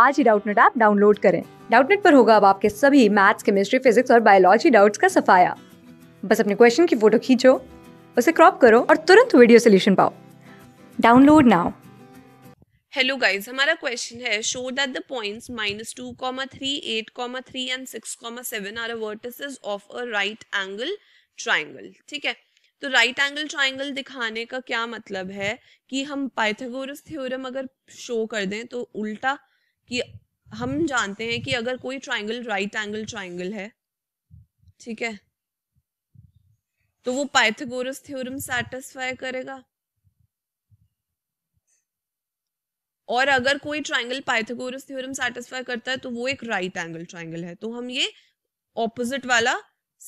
आज ही Doubtnut app download करें डाउटनेट पर होगा अब आपके सभी मैथ्स केमिस्ट्री फिजिक्स और बायोलॉजी डाउट्स का सफाया बस अपने क्वेश्चन की फोटो खींचो उसे क्रॉप करो और तुरंत वीडियो सोल्यूशन पाओ डाउनलोड नाउ हेलो गाइस हमारा क्वेश्चन है show that the points minus two comma three eight comma three and six comma seven are vertices of a right angle triangle ठीक है तो राइट एंगल ट्राइंगल दिखाने का क्या मतलब है कि हम पाइथागोरस थ्योरम अगर शो कर दें तो उल्टा कि हम जानते हैं कि अगर कोई ट्राइंगल राइट एंगल ट्राइंगल है ठीक है तो वो पाइथागोरस थ्योरम सेटिस्फाई करेगा और अगर कोई ट्राइंगल पाइथागोरस थ्योरम सेटिस्फाई करता है तो वो एक राइट एंगल ट्राइंगल है तो हम ये ऑपोजिट वाला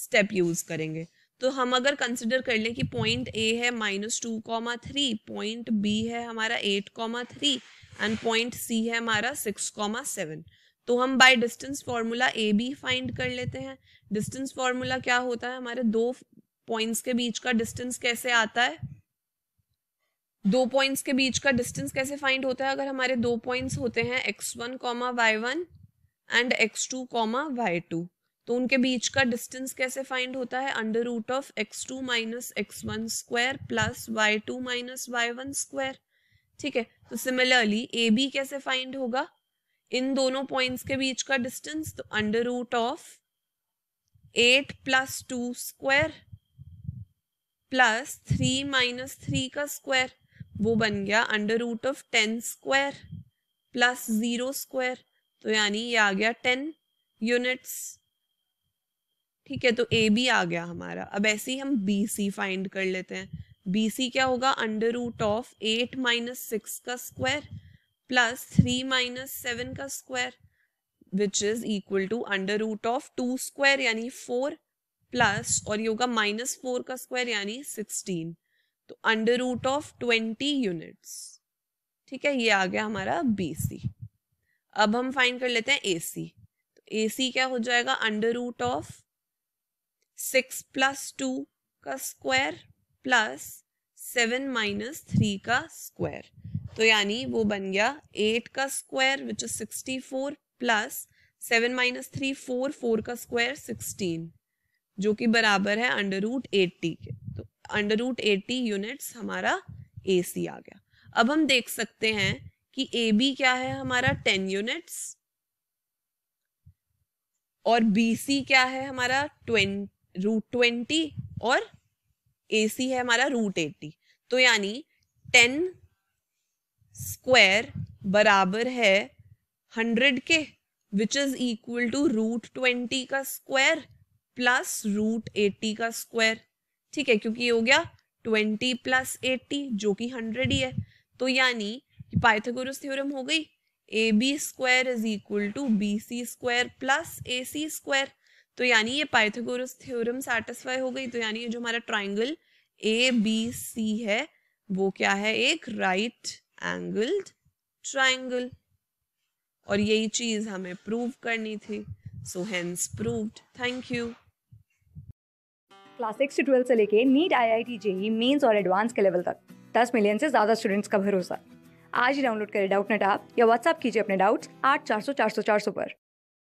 स्टेप यूज करेंगे तो हम अगर कंसिडर कर लें कि पॉइंट ए है minus two comma three point B है हमारा eight comma three and point C है हमारा सिक्स कॉमा सेवन तो हम by distance formula A B find कर लेते हैं डिस्टेंस फार्मूला क्या होता है हमारे दो पॉइंट्स के बीच का डिस्टेंस कैसे आता है दो पॉइंट्स के बीच का डिस्टेंस कैसे फाइंड होता है अगर हमारे दो पॉइंट्स होते हैं x one comma y one and x two comma y two तो उनके बीच का डिस्टेंस कैसे फाइंड होता है under root of x two minus x one square plus y two minus y one square ठीक है तो सिमिलरली ए बी कैसे फाइंड होगा इन दोनों पॉइंट्स के बीच का डिस्टेंस तो under root of eight plus two square plus three minus three का स्क्वायर वो बन गया under root of ten square plus zero square तो यानी ये आ गया टेन यूनिट्स ठीक है तो ए बी आ गया हमारा अब ऐसे ही हम बी सी फाइंड कर लेते हैं बी सी क्या होगा under root of eight minus six का square plus three minus seven का square which is equal to under root of two square यानी फोर प्लस और ये होगा माइनस फोर का स्क्वायर यानी सिक्सटीन तो under root of twenty units ठीक है ये आ गया हमारा बी सी अब हम फाइंड कर लेते हैं ए सी तो ए सी क्या हो जाएगा under root of six plus two का square plus seven minus three का स्क्वायर तो यानी वो बन गया एट का square which is sixty four plus seven minus three four four का स्क्वायर सिक्सटीन जो कि बराबर है अंडर रूट एट्टी के तो अंडर रूट एट्टी यूनिट्स हमारा ए सी आ गया अब हम देख सकते हैं कि ए बी क्या है हमारा टेन यूनिट्स और बी सी क्या है हमारा ट्वेंटी रूट ट्वेंटी और ए सी है हमारा रूट एट्टी तो यानी टेन स्क्वायर बराबर है हंड्रेड के which is equal to root twenty का स्क्वायर प्लस रूट एट्टी का स्क्वायर ठीक है क्योंकि ये हो गया ट्वेंटी प्लस एट्टी जो कि हंड्रेड ही है तो यानी पाइथागोरस थ्योरम हो गई A B square is equal to B C square plus A C square तो यानी ये पाइथागोरस थ्योरम सेटिस्फाई हो गई तो यानी जो हमारा ट्राइंगल ए बी सी है वो क्या है एक राइट एंगल्ड ट्राइंगल और यही चीज हमें प्रूव करनी थी so hence proved thank you class six twelfth से लेके NEET I I T JEE mains और एडवांस के लेवल तक दस मिलियन से ज्यादा स्टूडेंट्स का भरोसा आज ही डाउनलोड करें डाउट नेट आप या व्हाट्सअप कीजिए अपने डाउट्स आठ चार सौ चार सौ चार सौ पर